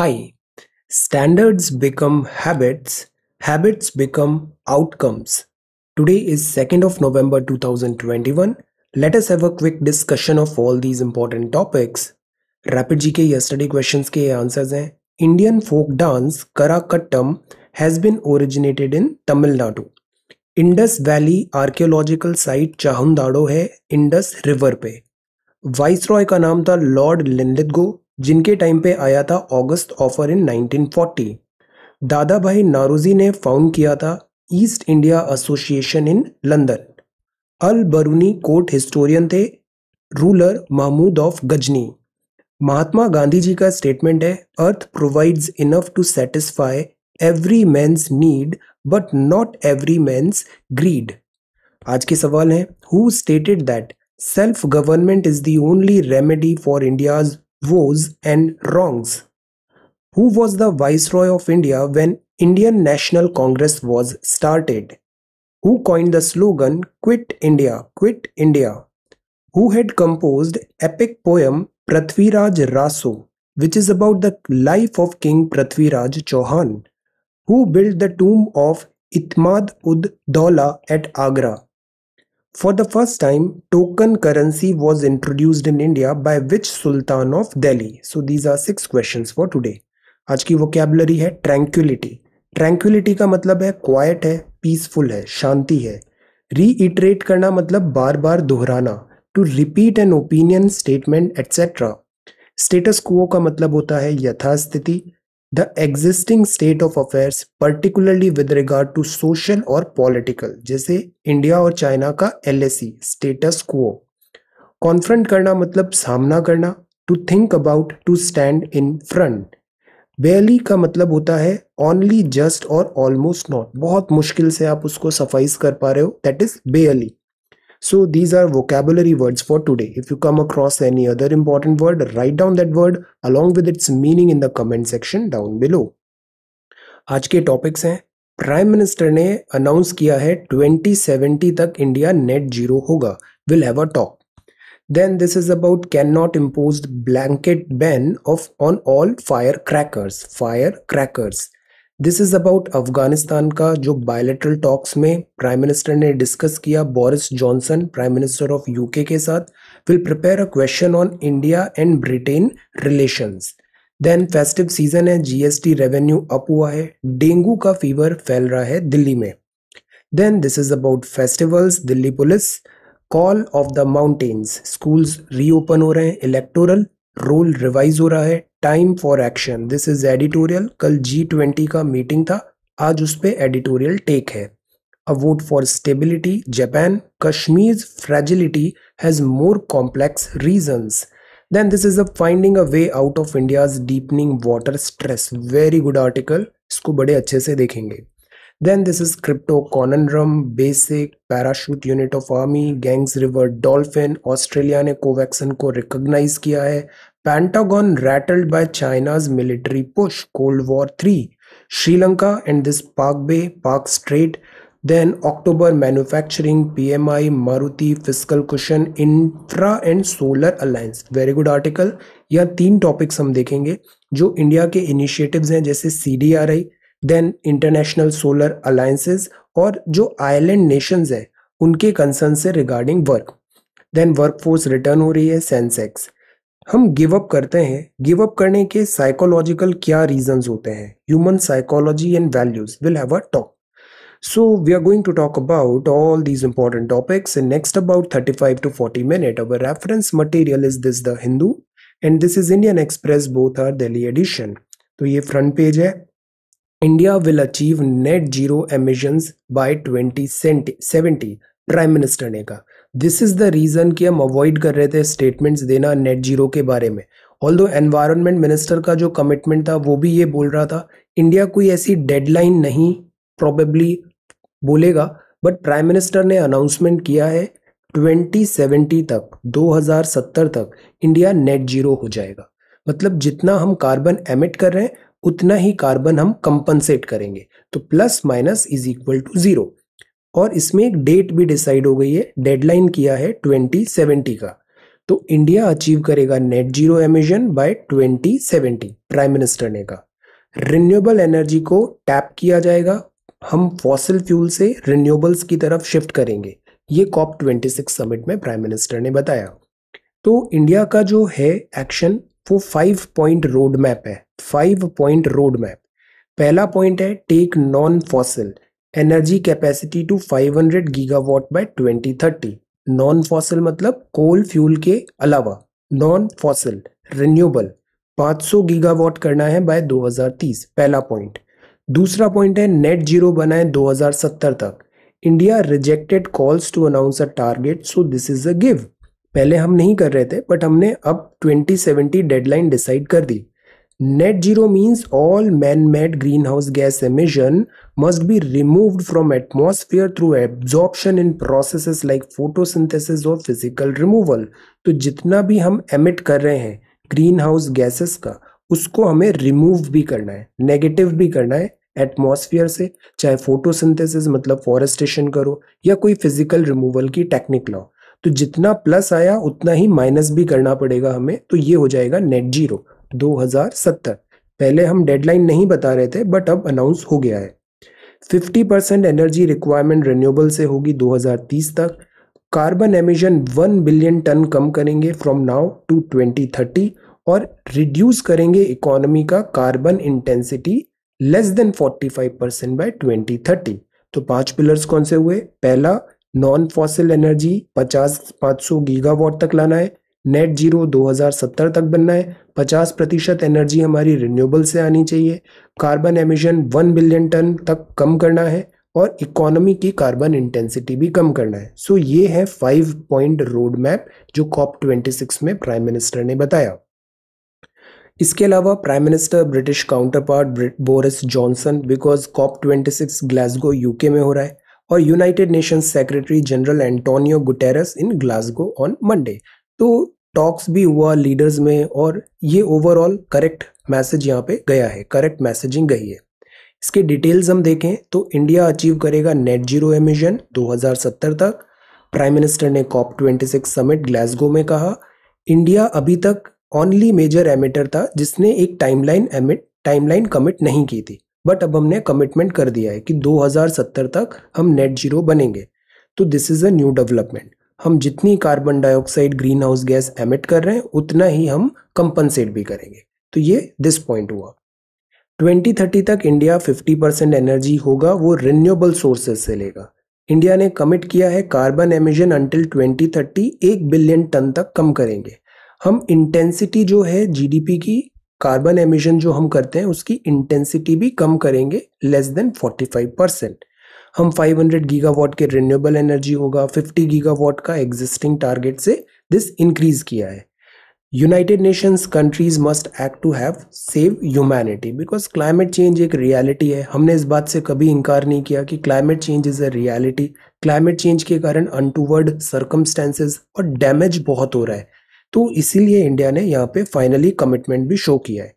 Hi. Standards become habits, habits become outcomes. Today is 2nd of November 2021. Let us have a quick discussion of all these important topics. Rapid GK yesterday questions के answers हैं. Indian folk dance Karakattam has been originated in Tamil Nadu. Indus valley archaeological site Chanhudaro है Indus river पे viceroy का नाम था Lord लिंडिथगो जिनके time पे आया था अगस्त ऑफर इन 1940 दादा भाई नारोजी ने फाउंड किया था East India Association in London Al Biruni court historian थे रूलर महमूद ऑफ गजनी महात्मा गांधी जी का स्टेटमेंट है earth provides enough to satisfy every man's need but not every man's greed आज के सवाल हैं who stated that self government is the only remedy for India's woes and wrongs. Who was the Viceroy of India when Indian National Congress was started? Who coined the slogan Quit India, Quit India? Who had composed epic poem Prithviraj Raso, which is about the life of King Prithviraj Chauhan? Who built the tomb of Itmad ud Daula at Agra? For the first time, token currency was introduced in India by which Sultan of Delhi? So these are six questions for today. आज की vocabulary है tranquillity tranquillity का मतलब है quite है peaceful है शांति है reiterate करना मतलब बार बार दोहराना to repeat an opinion statement etcetera status quo का मतलब होता है यथास्थिति the existing state of affairs particularly with regard to social और पॉलिटिकल जैसे इंडिया और चाइना का एल एस स्टेटस को कॉन्फ्रंट करना मतलब सामना करना to think about to stand in front barely का मतलब होता है ऑनली जस्ट और ऑलमोस्ट नॉट बहुत मुश्किल से आप उसको सफाइस कर पा रहे हो that is barely So these are vocabulary words for today. If you come across any other important word, write down that word along with its meaning in the comment section down below. aaj ke topics hain prime minister ने announce किया है 2070 तक India net zero होगा will have a talk then this is about cannot imposed blanket ban of on all firecrackers firecrackers this is about Afghanistan का जो bilateral talks में prime minister ने discuss किया Boris Johnson prime minister of UK के साथ will prepare a question on India and Britain relation then festive season है GST revenue up हुआ है डेंगू का फीवर फैल रहा है दिल्ली में then this is about festivals Delhi police call of the mountains schools reopen हो रहे हैं इलेक्टोरल रूल रिवाइज हो रहा है time for action this is editorial कल जी ट्वेंटी का मीटिंग था आज उस पर एडिटोरियल टेक है a vote for stability Japan Kashmir fragility has more complex reasons then this is a finding a way out of India's deepening water stress very good article इसको बड़े अच्छे से देखेंगे then this is crypto conundrum basic parachute unit of army Ganges river dolphin Australia ने कोवैक्सिन को recognise किया है Pentagon rattled by China's military push Cold War III, Sri Lanka and the Park Bay, Park Strait, then October manufacturing, PMI, Maruti, fiscal cushion, infra and solar alliance. Very good article यह तीन topics हम देखेंगे जो India के initiatives हैं जैसे C D R I then international solar alliances और जो आयलैंड नेशंस है उनके कंसर्न से regarding work then workforce return हो रही है सेंसेक्स हम गिव अप करते हैं गिव अप करने के साइकोलॉजिकल क्या रीजंस होते हैं human psychology and values will have a talk so we are going to talk about all these important topics in next about 35 to 40 minute our reference material is this the Hindu and this is Indian Express both are Delhi edition तो ये front page है India will achieve net zero emissions by 2070 prime minister ने कहा this is the reason कि हम avoid कर रहे थे स्टेटमेंट्स देना नेट जीरो के बारे में ऑल दो एनवायरमेंट मिनिस्टर का जो कमिटमेंट था वो भी ये बोल रहा था इंडिया कोई ऐसी डेडलाइन नहीं प्रॉबेबली बोलेगा बट प्राइम मिनिस्टर ने अनाउंसमेंट किया है 2070 तक 2070 तक इंडिया नेट जीरो हो जाएगा मतलब जितना हम कार्बन एमिट कर रहे हैं उतना ही कार्बन हम कंपनसेट करेंगे तो plus minus is equal to zero और इसमें एक डेट भी डिसाइड हो गई है डेडलाइन किया है 2070 का तो इंडिया अचीव करेगा net zero emission by 2070 prime minister ने कहा रिन्यूएबल एनर्जी को टैप किया जाएगा हम फॉसिल फ्यूल से रिन्यूएबल्स की तरफ शिफ्ट करेंगे ये कॉप 26 समिट में प्राइम मिनिस्टर ने बताया तो इंडिया का जो है एक्शन वो फाइव पॉइंट रोड मैप है फाइव पॉइंट रोड मैप पहला पॉइंट है take non fossil energy capacity to 500 gigawatt by 2030 non fossil मतलब कोल फ्यूल के अलावा नॉन फॉसिल रिन्यूएबल 500 गीगावाट करना है बाय 2030 पहला पॉइंट दूसरा पॉइंट है नेट जीरो बनाए 2070 तक India rejected calls to announce a target so this is a give पहले हम नहीं कर रहे थे बट हमने अब 2070 डेडलाइन डिसाइड कर दी net zero means all man made green house gas emission must be remove from atmosphere through absorption in process like photosynthesis और फिजिकल रिमूवल तो जितना भी हम एमिट कर रहे हैं ग्रीन हाउस गैसेस का उसको हमें रिमूव भी करना है नेगेटिव भी करना है एटमोसफियर से चाहे फोटोसिंथेसिस मतलब फॉरेस्टेशन करो या कोई फिजिकल रिमूवल की टेक्निक लाओ तो जितना प्लस आया उतना ही माइनस भी करना पड़ेगा हमें तो ये हो जाएगा नेट जीरो 2070 पहले हम डेडलाइन नहीं बता रहे थे बट अब अनाउंस हो गया है 50 परसेंट एनर्जी रिक्वायरमेंट रिन्यूएबल से होगी 2030 तक कार्बन एमिशन 1 बिलियन टन कम करेंगे फ्रॉम नाउ टू 2030 और रिड्यूस करेंगे इकोनॉमी का carbon intensity less than 45 percent by 2030 तो पांच पिलर्स कौन से हुए पहला नॉन फॉसिल एनर्जी 50 500 गीगावाट तक लाना है नेट जीरो 2070 तक बनना है 50 प्रतिशत एनर्जी हमारी रिन्यूएबल से आनी चाहिए कार्बन एमिशन 1 बिलियन टन तक कम करना है और इकोनॉमी की कार्बन इंटेंसिटी भी कम करना है सो ये है फाइव पॉइंट रोड मैप जो कॉप ट्वेंटी में प्राइम मिनिस्टर ने बताया इसके अलावा prime minister British counterpart Boris Johnson because COP twenty six Glasgow UK में हो रहा है और United Nations Secretary General Antonio Guterres in Glasgow on Monday तो टॉक्स भी हुआ लीडर्स में और ये ओवरऑल करेक्ट मैसेज यहाँ पे गया है करेक्ट मैसेजिंग गई है इसके डिटेल्स हम देखें तो इंडिया अचीव करेगा नेट जीरो एमिशन 2070 तक प्राइम मिनिस्टर ने कॉप 26 समिट ग्लासगो में कहा इंडिया अभी तक ओनली मेजर एमिटर था जिसने एक टाइमलाइन एमिट टाइमलाइन कमिट नहीं की थी बट अब हमने कमिटमेंट कर दिया है कि 2070 तक हम नेट जीरो बनेंगे तो this is a new development हम जितनी carbon dioxide green house gas emit कर रहे हैं उतना ही हम कंपनसेट भी करेंगे तो ये दिस पॉइंट हुआ 2030 तक इंडिया 50 परसेंट एनर्जी होगा वो रिन्यूएबल सोर्सेज से लेगा इंडिया ने कमिट किया है कार्बन एमिशन अंटिल 2030 एक बिलियन टन तक कम करेंगे हम इंटेंसिटी जो है जीडीपी की कार्बन एमिशन जो हम करते हैं उसकी इंटेंसिटी भी कम करेंगे लेस देन 45 परसेंट हम 500 गीगावाट के रिन्यूएबल एनर्जी होगा 50 गीगावाट का एग्जिस्टिंग टारगेट से दिस इंक्रीज किया है United Nations countries must act to have save humanity because climate change एक रियलिटी है हमने इस बात से कभी इनकार नहीं किया कि climate change is a reality climate change के कारण अनटूवर्ड सर्कमस्टेंसेज और डैमेज बहुत हो रहा है तो इसीलिए इंडिया ने यहाँ पे फाइनली कमिटमेंट भी शो किया है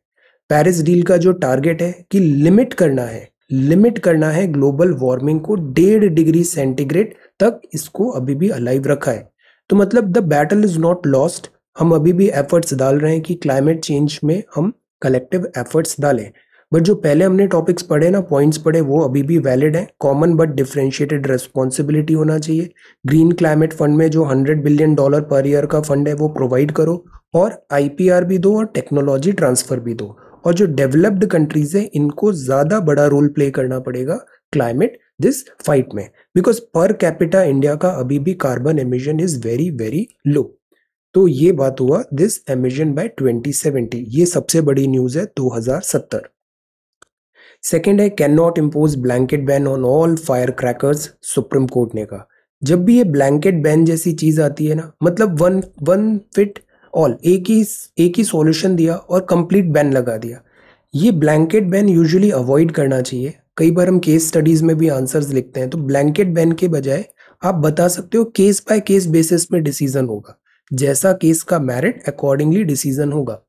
पेरिस डील का जो टारगेट है कि लिमिट करना है लिमिट करना है ग्लोबल वार्मिंग को डेढ़ डिग्री सेंटीग्रेड तक इसको अभी भी अलाइव रखा है तो मतलब the battle is not lost हम अभी भी एफर्ट्स डाल रहे हैं कि क्लाइमेट चेंज में हम कलेक्टिव एफर्ट्स डालें बट जो पहले हमने टॉपिक्स पढ़े ना पॉइंट्स पढ़े वो अभी भी वैलिड हैं कॉमन बट डिफ्रेंशिएटेड रेस्पॉन्सिबिलिटी होना चाहिए ग्रीन क्लाइमेट फंड में जो hundred billion dollar per year का फंड है वो प्रोवाइड करो और आईपीआर भी दो और टेक्नोलॉजी ट्रांसफर भी दो और जो डेवलप्ड कंट्रीज हैं इनको ज़्यादा बड़ा रोल प्ले करना पड़ेगा क्लाइमेट दिस फाइट में बिकॉज पर कैपिटा इंडिया का अभी भी carbon emission is very very low तो ये बात हुआ दिस एमिशन बाय 2070 ये सबसे बड़ी न्यूज़ है 2070 सेकेंड है can not impose blanket ban on all fire crackers supreme court ने कहा जब भी ये ब्लैंकेट बैन जैसी चीज़ आती है ना मतलब वन वन फिट ऑल एक ही एक ही सॉल्यूशन दिया और कंप्लीट बैन लगा दिया ये ब्लैंकेट बैन यूजुअली अवॉइड करना चाहिए कई बार हम केस स्टडीज़ में भी आंसर्स लिखते हैं तो ब्लैंकेट बैन के बजाय आप बता सकते हो केस बाय केस बेसिस में डिसीजन होगा जैसा केस का मेरिट अकॉर्डिंगली डिसीजन होगा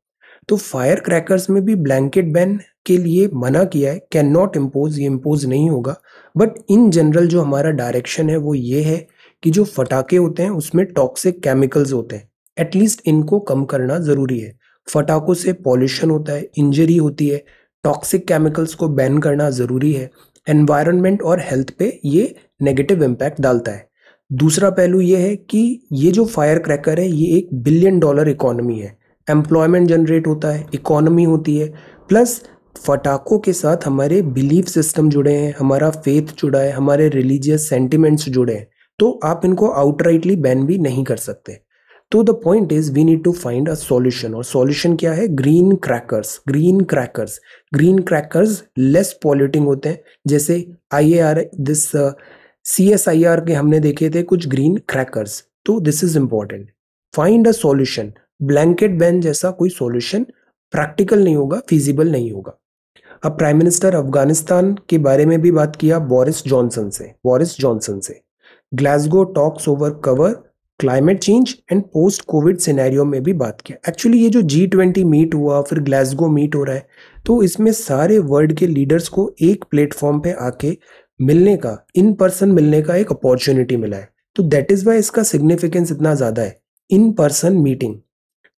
तो फायर क्रैकर्स में भी ब्लैंकेट बैन के लिए मना किया है कैन नॉट इम्पोज ये इम्पोज नहीं होगा बट इन जनरल जो हमारा डायरेक्शन है वो ये है कि जो फटाके होते हैं उसमें टॉक्सिक केमिकल्स होते हैं एटलीस्ट इनको कम करना ज़रूरी है फटाकों से पॉल्यूशन होता है इंजरी होती है टॉक्सिक केमिकल्स को बैन करना ज़रूरी है एनवायरनमेंट और हेल्थ पे ये नेगेटिव इम्पैक्ट डालता है दूसरा पहलू ये है कि ये जो फायर क्रैकर है ये एक बिलियन डॉलर इकोनॉमी है एम्प्लॉयमेंट जनरेट होता है इकोनॉमी होती है प्लस फटाखों के साथ हमारे बिलीफ सिस्टम जुड़े हैं हमारा फेथ जुड़ा है हमारे रिलीजियस सेंटिमेंट्स जुड़े हैं तो आप इनको आउटराइटली बैन भी नहीं कर सकते तो the point is we need to find a solution और सॉल्यूशन क्या है green crackers green crackers green crackers less polluting होते हैं जैसे I A R this C S I R के हमने देखे थे कुछ ग्रीन क्रैकर्स तो this is important find a solution blanket ban जैसा कोई सॉल्यूशन प्रैक्टिकल नहीं होगा फिजिबल नहीं होगा अब प्राइम मिनिस्टर अफगानिस्तान के बारे में भी बात किया बोरिस जॉनसन से बोरिस जॉनसन से Glasgow talks over cover climate change and post covid scenario में भी बात किया एक्चुअली ये जो जी ट्वेंटी मीट हुआ फिर ग्लासगो मीट हो रहा है तो इसमें सारे वर्ल्ड के लीडर्स को एक प्लेटफॉर्म पे आके मिलने का इन पर्सन मिलने का एक अपॉर्चुनिटी मिला है तो दैट इज़ वाई इसका सिग्निफिकेंस इतना ज़्यादा है इन पर्सन मीटिंग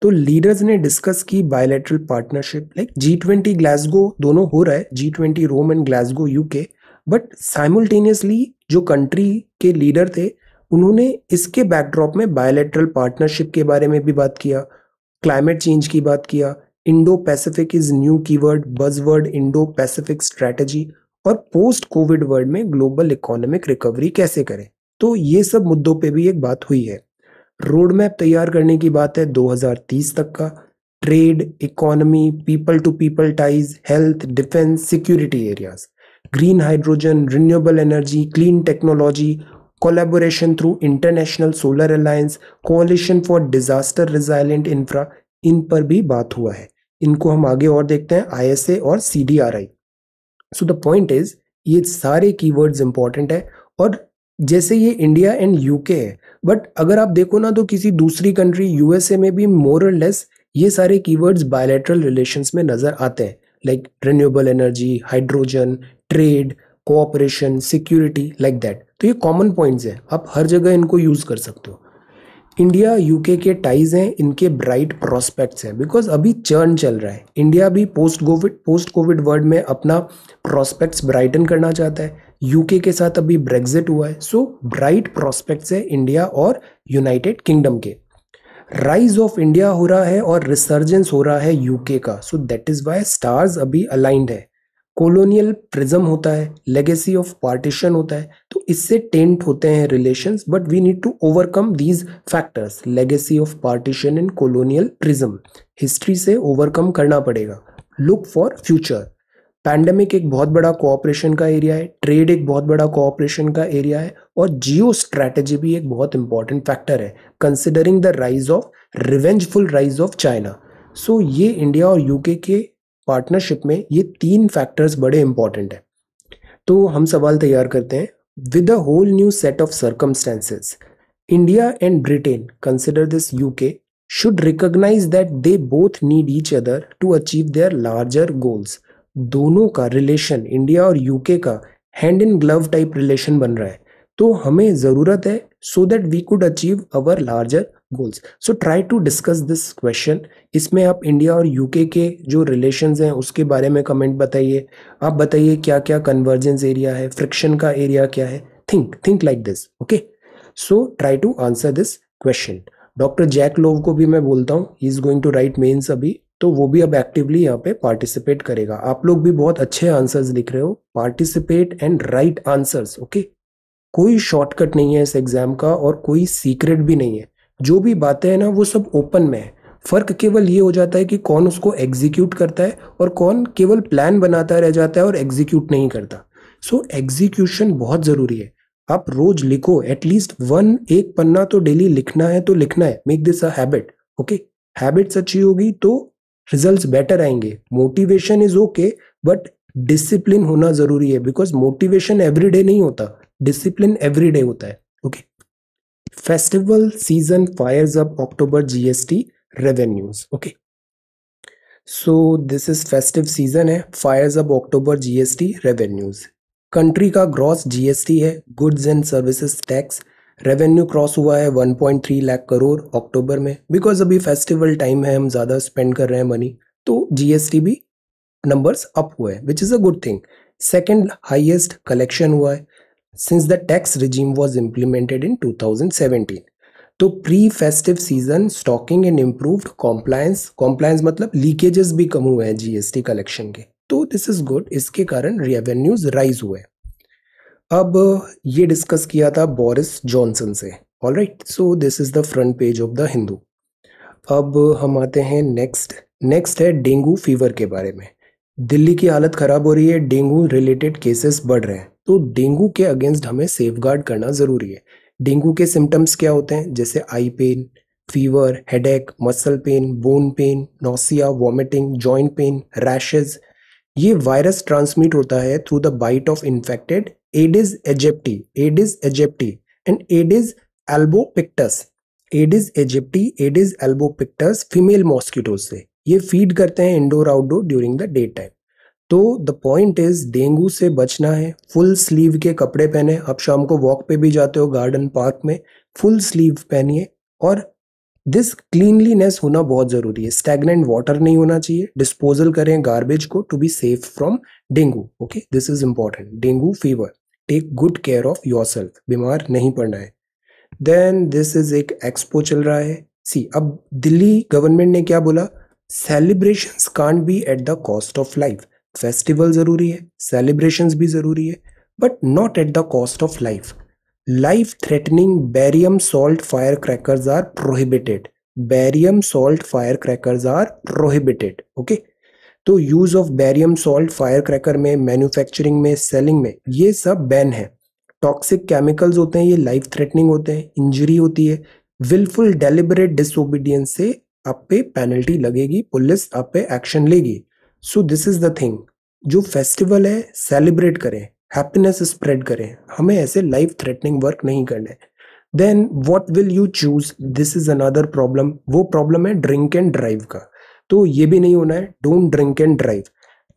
तो लीडर्स ने डिस्कस की bilateral partnership like G twenty Glasgow दोनों हो रहा है G twenty Rome and Glasgow UK but simultaneously जो कंट्री के लीडर थे उन्होंने इसके बैकड्रॉप में बायोलेट्रल पार्टनरशिप के बारे में भी बात किया क्लाइमेट चेंज की बात किया Indo Pacific is new keyword buzzword Indo Pacific strategy और पोस्ट कोविड वर्ल्ड में ग्लोबल इकोनॉमिक रिकवरी कैसे करें तो ये सब मुद्दों पे भी एक बात हुई है रोड मैप तैयार करने की बात है 2030 तक का trade economy people to people ties health defence security areas green hydrogen renewable energy clean technology collaboration through International Solar Alliance, Coalition for Disaster Resilient Infra, इन पर भी बात हुआ है इनको हम आगे और देखते हैं आई और C D R I so the point is ये सारे कीवर्ड्स इंपॉर्टेंट है और जैसे ये इंडिया एंड यूके है बट अगर आप देखो ना तो किसी दूसरी कंट्री यूएसए में भी मोर लेस ये सारे कीवर्ड्स बायोलेटरल रिलेशंस में नज़र आते हैं like renewable energy hydrogen trade cooperation security like that तो ये कॉमन पॉइंट्स हैं आप हर जगह इनको यूज़ कर सकते हो इंडिया यूके के टाइज हैं इनके ब्राइट प्रॉस्पेक्ट्स हैं बिकॉज अभी चर्न चल रहा है इंडिया भी post covid post covid world में अपना प्रॉस्पेक्ट्स ब्राइटन करना चाहता है यूके के साथ अभी ब्रेग्जिट हुआ है सो ब्राइट प्रॉस्पेक्ट्स है इंडिया और यूनाइटेड किंगडम के राइज ऑफ इंडिया हो रहा है और रिसर्जेंस हो रहा है यूके का so that is why stars अभी अलाइंड है कोलोनियल प्रिज्म होता है लेगेसी ऑफ पार्टीशन होता है तो इससे टेंट होते हैं relations but we need to overcome these factors legacy of partition and colonial prism history से ओवरकम करना पड़ेगा लुक फॉर फ्यूचर पैंडमिक एक बहुत बड़ा कोऑपरेशन का एरिया है ट्रेड एक बहुत बड़ा कोऑपरेशन का एरिया है और जियो स्ट्रैटेजी भी एक बहुत इंपॉर्टेंट फैक्टर है considering the rise of revengeful rise of China so ये इंडिया और यूके के पार्टनरशिप में ये तीन फैक्टर्स बड़े इंपॉर्टेंट हैं तो हम सवाल तैयार करते हैं with a whole new set of circumstances India and Britain consider this UK should recognise that they both need each other to achieve their larger goals दोनों का रिलेशन इंडिया और यूके का hand in glove type relation बन रहा है तो हमें ज़रूरत है so that we could achieve our larger goals so try to discuss this question इसमें आप इंडिया और यूके के जो रिलेशन हैं उसके बारे में कमेंट बताइए आप बताइए क्या क्या कन्वर्जेंस एरिया है फ्रिक्शन का एरिया क्या है think think like this okay so try to answer this question doctor Jack Lowe को भी मैं बोलता हूँ he is going to write mains अभी तो वो भी अब एक्टिवली यहाँ पे पार्टिसिपेट करेगा आप लोग भी बहुत अच्छे आंसर्स लिख रहे हो participate and write answers okay कोई शॉर्टकट नहीं है इस एग्जाम का और कोई सीक्रेट भी नहीं है जो भी बातें हैं ना वो सब ओपन में है फ़र्क केवल ये हो जाता है कि कौन उसको एग्जीक्यूट करता है और कौन केवल प्लान बनाता रह जाता है और एग्जीक्यूट नहीं करता सो so, एग्जीक्यूशन बहुत ज़रूरी है आप रोज लिखो एटलीस्ट वन एक पन्ना तो डेली लिखना है तो लिखना है make this a habit okay habits अच्छी होगी तो रिजल्ट्स बेटर आएंगे motivation is okay but discipline होना ज़रूरी है बिकॉज मोटिवेशन एवरीडे नहीं होता डिसिप्लिन एवरीडे होता है okay okay? festival season fires up october gst revenues okay so this is festive season है fires up october gst revenues country का gross GST है goods and services tax revenue cross हुआ है 1.3 लाख करोड़ अक्टूबर में because अभी festival time है हम ज़्यादा स्पेंड कर रहे हैं मनी तो जीएसटी भी नंबर्स अप हुए हैं which is a good thing second highest collection हुआ है tax regime was implemented in two thousand seventeen तो pre festive season stocking and improved compliance compliance मतलब लीकेजेस भी कम हुए हैं जीएसटी कलेक्शन के तो दिस इज गुड इसके कारण रेवेन्यूज राइज हुए अब ये डिस्कस किया था बोरिस जॉनसन से all right so this is the front page of the Hindu अब हम आते हैं नेक्स्ट नेक्स्ट है डेंगू फीवर के बारे में दिल्ली की हालत ख़राब हो रही है डेंगू रिलेटेड केसेस बढ़ रहे हैं तो डेंगू के अगेंस्ट हमें सेफ करना ज़रूरी है डेंगू के सिम्टम्स क्या होते हैं जैसे eye pain fever headache muscle pain bone pain nausea vomiting joint pain rashes ये वायरस ट्रांसमिट होता है through the bite of infected Aedes aegypti Aedes aegypti and Aedes albopictus Aedes aegypti Aedes albopictus female mosquitoes से ये feed करते हैं indoor outdoor during the day time तो the point is dengue से बचना है फुल स्लीव के कपड़े पहने आप शाम को वॉक पे भी जाते हो गार्डन पार्क में फुल स्लीव पहनिए और दिस क्लीनलीनेस होना बहुत ज़रूरी है स्टेगनेंट वाटर नहीं होना चाहिए डिस्पोजल करें गार्बेज को to be safe from dengue okay this is important dengue fever take good care of yourself बीमार नहीं पड़ना है देन दिस इज एक एक्सपो चल रहा है सी अब दिल्ली गवर्नमेंट ने क्या बोला celebrations can't be at the cost of life festival ज़रूरी है सेलिब्रेशंस भी ज़रूरी है but not at the cost of life life threatening barium salt firecrackers are prohibited barium salt firecrackers are prohibited okay तो use of barium salt firecracker में manufacturing में selling में ये सब ban है toxic chemicals होते हैं ये लाइफ थ्रेटनिंग होते हैं इंजरी होती है विलफुल डेलिबरेट डिसोबीडियंस से आप पे पेनल्टी लगेगी पुलिस आप पे एक्शन लेगी so this is the thing जो फेस्टिवल है सेलिब्रेट करें हैप्पीनेस स्प्रेड करें हमें ऐसे लाइफ थ्रेटनिंग वर्क नहीं करना है then what will you choose this is another problem वो प्रॉब्लम है ड्रिंक एंड ड्राइव का तो ये भी नहीं होना है don't drink and drive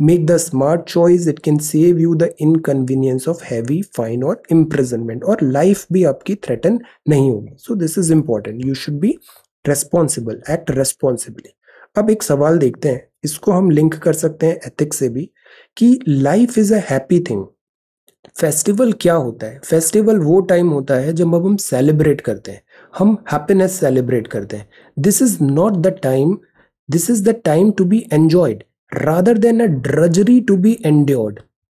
make the smart choice it can save you the inconvenience of heavy fine और इम्प्रिजनमेंट और लाइफ भी आपकी थ्रेटन नहीं होगी so this is important you should be responsible act responsibly अब एक सवाल देखते हैं इसको हम लिंक कर सकते हैं एथिक्स से भी कि life is a happy thing festival क्या होता है फेस्टिवल वो टाइम होता है जब अब हम सेलिब्रेट करते हैं हम हैप्पीनेस सेलिब्रेट करते हैं this is not the time this is the time to be enjoyed rather than a drudgery to be and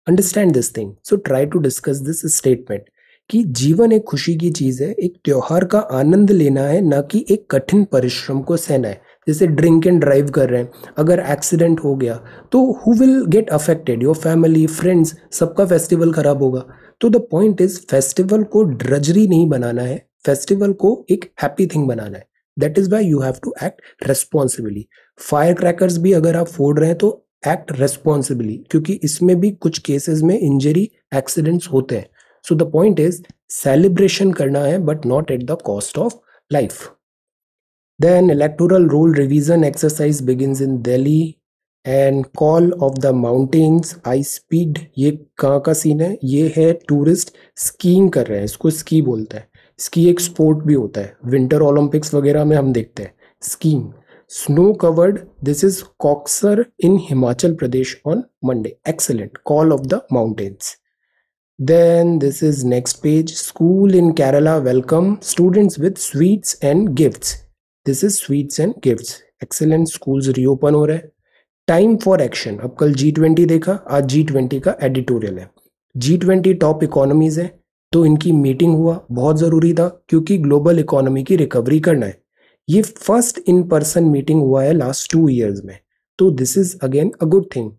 understand this thing so try to discuss this statement कि जीवन एक खुशी की चीज़ है एक त्यौहार का आनंद लेना है ना कि एक कठिन परिश्रम को सहना है जैसे ड्रिंक एंड ड्राइव कर रहे हैं अगर एक्सीडेंट हो गया तो who will get affected your family friends सबका फेस्टिवल खराब होगा तो द पॉइंट इज फेस्टिवल को ड्रजरी नहीं बनाना है फेस्टिवल को एक हैप्पी थिंग बनाना है that is why you have to act responsibly fire crackers भी अगर आप फोड़ रहे हैं तो एक्ट रेस्पॉन्सिबली क्योंकि इसमें भी कुछ केसेस में इंजरी एक्सीडेंट्स होते हैं so the point is celebration करना है but not at the cost of life then electoral roll revision exercise begin in Delhi and call of the mountains high speed ये कहाँ का सीन है ये है टूरिस्ट स्कीइंग कर रहे हैं इसको स्की बोलते हैं स्की एक स्पोर्ट भी होता है विंटर ओलंपिक्स वगैरह में हम देखते हैं skiing snow covered this is Koksar in Himachal Pradesh on Monday excellent call of the mountains Then this is next page. School in Kerala welcome students with sweets and gifts. This is sweets and gifts. Excellent schools reopen हो रहे हैं time for action अब कल G twenty देखा आज G twenty का editorial है G twenty top economies है तो इनकी मीटिंग हुआ बहुत ज़रूरी था क्योंकि ग्लोबल इकोनॉमी की रिकवरी करना है ये फर्स्ट इन पर्सन मीटिंग हुआ है लास्ट टू ईयर्स में तो this is again a good thing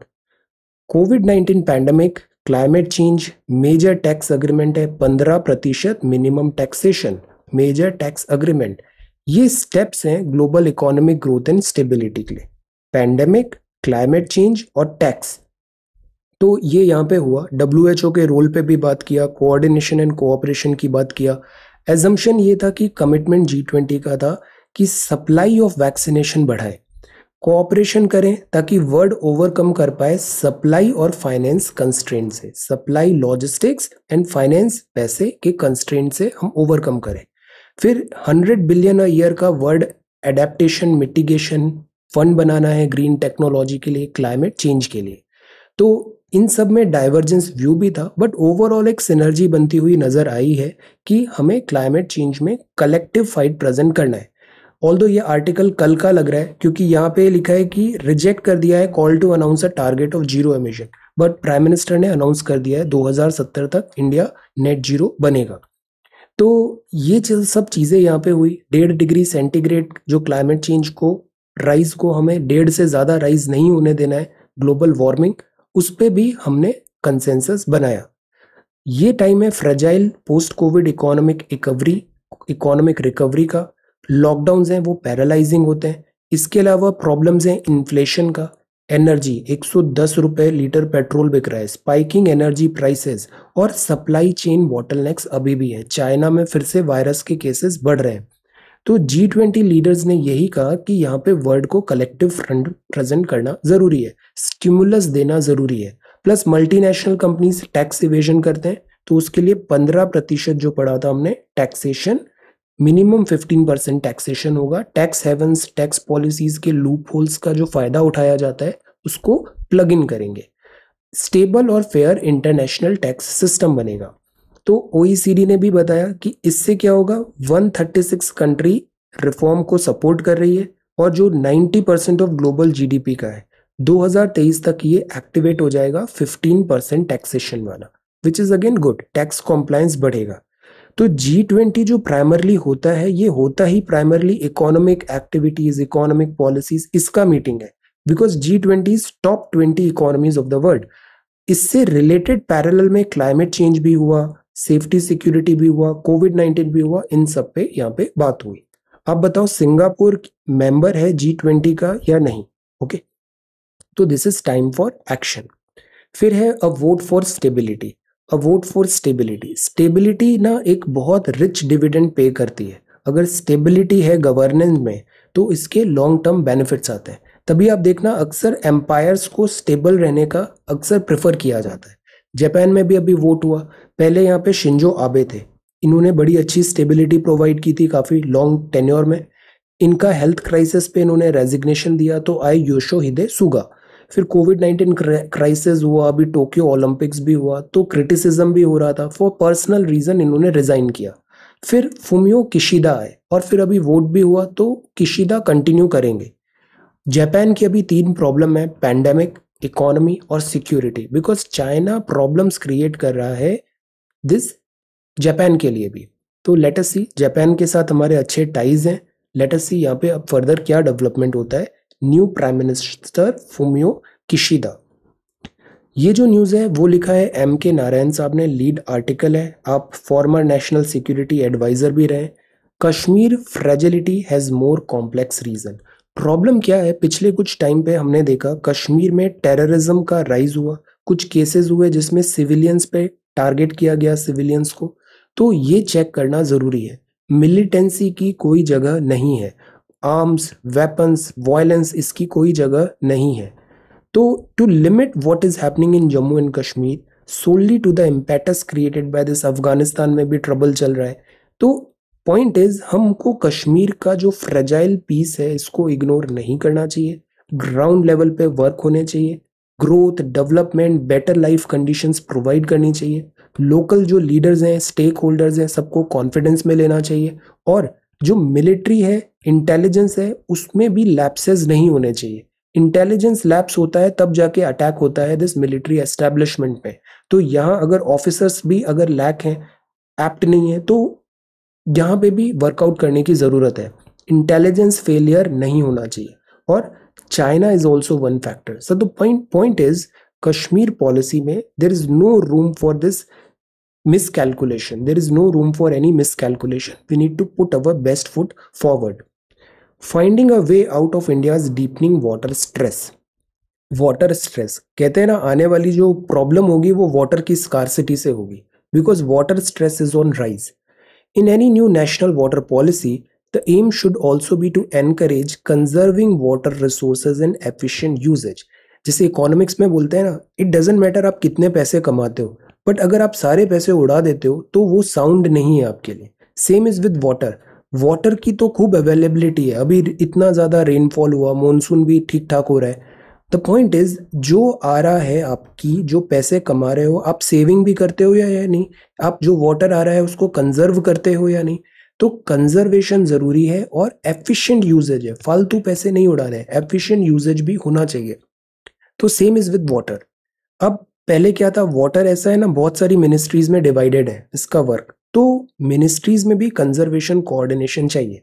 covid nineteen pandemic climate change major tax agreement है पंद्रह प्रतिशत minimum taxation major tax agreement ये स्टेप्स हैं global economic growth and stability के लिए पैंडेमिक क्लाइमेट चेंज और टैक्स तो ये यहाँ पे हुआ डब्ल्यू के रोल पे भी बात किया कोऑर्डिनेशन एंड कोऑपरेशन की बात किया एजम्पन ये था कि कमिटमेंट जी ट्वेंटी का था कि सप्लाई ऑफ वैक्सीनेशन बढ़ाए कोऑपरेशन करें ताकि वर्ड ओवरकम कर पाए सप्लाई और फाइनेंस कंस्ट्रेंट से सप्लाई लॉजिस्टिक्स एंड फाइनेंस पैसे के कंस्ट्रेंट से हम ओवरकम करें फिर 100 बिलियन अ ईयर का वर्ड एडेप्टेशन मिटिगेशन फंड बनाना है ग्रीन टेक्नोलॉजी के लिए क्लाइमेट चेंज के लिए तो इन सब में डाइवर्जेंस व्यू भी था बट ओवरऑल एक सिनर्जी बनती हुई नज़र आई है कि हमें क्लाइमेट चेंज में कलेक्टिव फाइट प्रेजेंट करना है ऑल दो ये आर्टिकल कल का लग रहा है क्योंकि यहाँ पे लिखा है कि रिजेक्ट कर दिया है call to announce a target of zero emission but prime minister ने अनाउंस कर दिया है 2070 तक इंडिया नेट जीरो बनेगा तो ये सब चीज़ें यहाँ पे हुई डेढ़ डिग्री सेंटीग्रेड जो क्लाइमेट चेंज को राइज को हमें डेढ़ से ज़्यादा राइज नहीं होने देना है ग्लोबल वार्मिंग उस पर भी हमने कंसेंसस बनाया ये टाइम है fragile post covid economic recovery economic recovery का लॉकडाउन हैं वो पैरालाइजिंग होते हैं इसके अलावा प्रॉब्लम्स हैं इन्फ्लेशन का एनर्जी एक सौ दस लीटर पेट्रोल बिक रहा है स्पाइकिंग एनर्जी प्राइसेस और सप्लाई चेन बॉटलनेक्स अभी भी हैं चाइना में फिर से वायरस के केसेस बढ़ रहे हैं तो जी ट्वेंटी लीडर्स ने यही कहा कि यहाँ पे वर्ल्ड को कलेक्टिव फ्रंट प्रेजेंट करना जरूरी है स्टिमुलस देना जरूरी है plus multinational companies tax evasion करते हैं तो उसके लिए पंद्रह प्रतिशत जो पड़ा था हमने टैक्सेशन मिनिमम 15 परसेंट टैक्सेशन होगा टैक्स हेवंस टैक्स पॉलिसीज के लूप होल्स का जो फायदा उठाया जाता है उसको प्लग इन करेंगे स्टेबल और फेयर इंटरनेशनल टैक्स सिस्टम बनेगा तो ओ e ने भी बताया कि इससे क्या होगा 136 कंट्री रिफॉर्म को सपोर्ट कर रही है और जो 90 परसेंट ऑफ ग्लोबल जीडीपी का है 2023 तक ये एक्टिवेट हो जाएगा 15 परसेंट टैक्सेशन वाला which is again good tax compliance बढ़ेगा तो जी ट्वेंटी जो प्राइमरली होता है ये होता ही primarily economic activities economic policies इसका मीटिंग है because G twenty top twenty economies of the world इससे रिलेटेड पैरल में क्लाइमेट चेंज भी हुआ सेफ्टी सिक्योरिटी भी हुआ कोविड नाइन्टीन भी हुआ इन सब पे यहाँ पे बात हुई अब बताओ सिंगापुर मेंबर है जी ट्वेंटी का या नहीं ओके तो this is time for action फिर है a vote for stability a vote for stability stability ना एक बहुत रिच डिविडेंड पे करती है अगर स्टेबिलिटी है गवर्नेंस में तो इसके लॉन्ग टर्म बेनिफिट्स आते हैं तभी आप देखना अक्सर एम्पायर्स को स्टेबल रहने का अक्सर प्रेफर किया जाता है जापान में भी अभी वोट हुआ पहले यहाँ पे शिंजो आबे थे इन्होंने बड़ी अच्छी स्टेबिलिटी प्रोवाइड की थी काफ़ी लॉन्ग टेन्योर में इनका हेल्थ क्राइसिस पे इन्होंने रेजिग्नेशन दिया तो आए योशो हिदे सुगा फिर कोविड नाइन्टीन क्राइसिस हुआ अभी टोक्यो ओलंपिक्स भी हुआ तो क्रिटिसिज्म भी हो रहा था फॉर पर्सनल रीजन इन्होंने रिजाइन किया फिर फुमियो किशिदा आए और फिर अभी वोट भी हुआ तो किशिदा कंटिन्यू करेंगे जापान की अभी तीन प्रॉब्लम है पैंडेमिक इकोनॉमी और security because China problems create कर रहा है दिस जापान के लिए भी तो लेट सी जापान के साथ हमारे अच्छे टाइज हैं लेट सी यहाँ पे अब फर्दर क्या डेवलपमेंट होता है new prime minister Fumio Kishida ये जो न्यूज़ है वो लिखा है एम के नारायण साहब ने लीड आर्टिकल है आप फॉर्मर नेशनल सिक्योरिटी एडवाइज़र भी रहे Kashmir fragility has more complex reason problem क्या है पिछले कुछ टाइम पे हमने देखा कश्मीर में टेररिज्म का राइज हुआ कुछ केसेस हुए जिसमें सिविलियंस पे टारगेट किया गया सिविलियंस को तो ये चेक करना ज़रूरी है मिलिटेंसी की कोई जगह नहीं है आर्म्स वेपन्स वायलेंस इसकी कोई जगह नहीं है तो to limit what is happening in Jammu and Kashmir solely to the impetus created by this Afghanistan में भी ट्रबल चल रहा है तो पॉइंट इज हमको कश्मीर का जो फ्रेजाइल पीस है इसको इग्नोर नहीं करना चाहिए ग्राउंड लेवल पे वर्क होने चाहिए growth development better life conditions provide करनी चाहिए लोकल जो लीडर्स हैं स्टेक होल्डर्स हैं सबको कॉन्फिडेंस में लेना चाहिए और जो मिलिट्री है इंटेलिजेंस है उसमें भी लैप्सेज नहीं होने चाहिए इंटेलिजेंस लैप्स होता है तब जाके अटैक होता है दिस मिलिट्री एस्टेब्लिशमेंट पे तो यहाँ अगर ऑफिसर्स भी अगर लैक हैं एप्ट नहीं है तो यहाँ पे भी वर्कआउट करने की ज़रूरत है इंटेलिजेंस फेलियर नहीं होना चाहिए और China is also one factor sir the point point is Kashmir policy में there is no room for this miscalculation. There is no room for any miscalculation. We need to put our best foot forward. Finding a way out of India's deepening water stress. Water stress कहते हैं ना आने वाली जो problem होगी वो water की scarcity से होगी because water stress is on rise in any new national water policy the aim should also be to encourage conserving water resources and efficient usages जैसे इकोनॉमिक्स में बोलते हैं ना इट डजेंट मैटर आप कितने पैसे कमाते हो बट अगर आप सारे पैसे उड़ा देते हो तो वो साउंड नहीं है आपके लिए same is with water water की तो खूब अवेलेबिलिटी है अभी इतना ज़्यादा रेनफॉल हुआ मानसून भी ठीक ठाक हो रहा है द पॉइंट इज जो आ रहा है आपकी जो पैसे कमा रहे हो आप सेविंग भी करते हो या, या नहीं आप जो वाटर आ रहा है उसको कंजर्व करते हो या नहीं तो कंजर्वेशन ज़रूरी है और एफिशिएंट यूजेज है फालतू पैसे नहीं उड़ा रहे एफिशिएंट यूजेज भी होना चाहिए तो सेम इज़ विद वाटर अब पहले क्या था वाटर ऐसा है ना बहुत सारी मिनिस्ट्रीज में डिवाइडेड है इसका वर्क तो मिनिस्ट्रीज में भी कंजर्वेशन कोऑर्डिनेशन चाहिए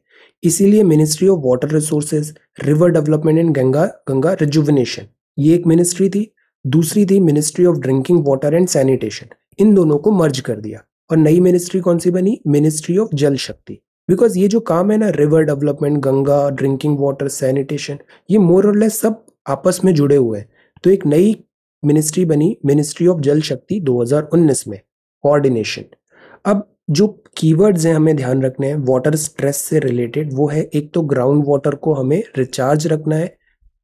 इसीलिए ministry of water resources river development and Ganga Ganga rejuvenation ये एक मिनिस्ट्री थी दूसरी थी ministry of drinking water and sanitation इन दोनों को मर्ज कर दिया और नई मिनिस्ट्री कौन सी बनी मिनिस्ट्री ऑफ जल शक्ति बिकॉज ये जो काम है ना river development Ganga drinking water sanitation ये मोर और लेस सब आपस में जुड़े हुए हैं तो एक नई मिनिस्ट्री बनी मिनिस्ट्री ऑफ जल शक्ति 2019 में कोऑर्डिनेशन अब जो कीवर्ड्स हैं हमें ध्यान रखने हैं वाटर स्ट्रेस से रिलेटेड वो है एक तो ग्राउंड वाटर को हमें रिचार्ज रखना है